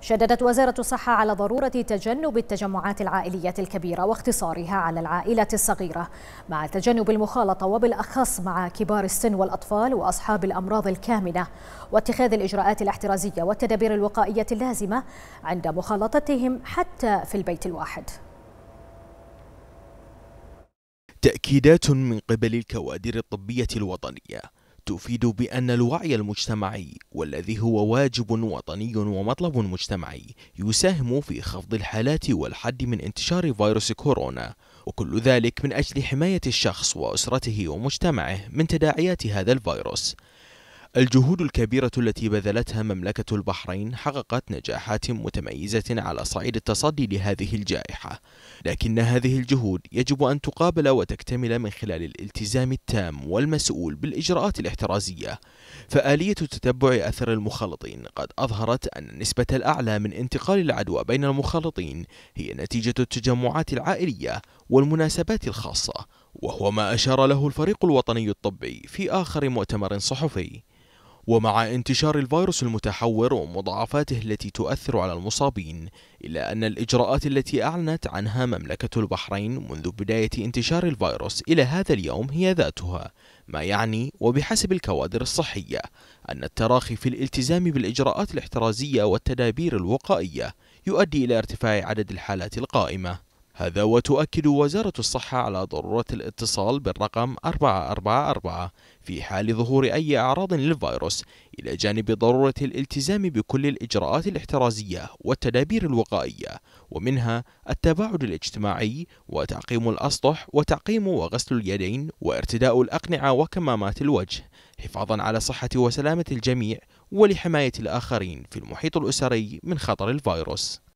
شددت وزارة الصحة على ضرورة تجنب التجمعات العائلية الكبيرة واختصارها على العائلة الصغيرة مع تجنب المخالطة وبالأخص مع كبار السن والأطفال وأصحاب الأمراض الكامنة واتخاذ الإجراءات الاحترازية والتدابير الوقائية اللازمة عند مخالطتهم حتى في البيت الواحد تأكيدات من قبل الكوادر الطبية الوطنية تفيد بأن الوعي المجتمعي والذي هو واجب وطني ومطلب مجتمعي يساهم في خفض الحالات والحد من انتشار فيروس كورونا وكل ذلك من أجل حماية الشخص وأسرته ومجتمعه من تداعيات هذا الفيروس الجهود الكبيرة التي بذلتها مملكة البحرين حققت نجاحات متميزة على صعيد التصدي لهذه الجائحة، لكن هذه الجهود يجب أن تقابل وتكتمل من خلال الالتزام التام والمسؤول بالإجراءات الاحترازية، فآلية تتبع أثر المخالطين قد أظهرت أن النسبة الأعلى من انتقال العدوى بين المخالطين هي نتيجة التجمعات العائلية والمناسبات الخاصة، وهو ما أشار له الفريق الوطني الطبي في آخر مؤتمر صحفي ومع انتشار الفيروس المتحور ومضاعفاته التي تؤثر على المصابين إلا أن الإجراءات التي أعلنت عنها مملكة البحرين منذ بداية انتشار الفيروس إلى هذا اليوم هي ذاتها ما يعني وبحسب الكوادر الصحية أن التراخي في الالتزام بالإجراءات الاحترازية والتدابير الوقائية يؤدي إلى ارتفاع عدد الحالات القائمة هذا وتؤكد وزارة الصحة على ضرورة الاتصال بالرقم 444 في حال ظهور أي أعراض للفيروس إلى جانب ضرورة الالتزام بكل الإجراءات الاحترازية والتدابير الوقائية ومنها التباعد الاجتماعي وتعقيم الأسطح وتعقيم وغسل اليدين وارتداء الأقنعة وكمامات الوجه حفاظا على صحة وسلامة الجميع ولحماية الآخرين في المحيط الأسري من خطر الفيروس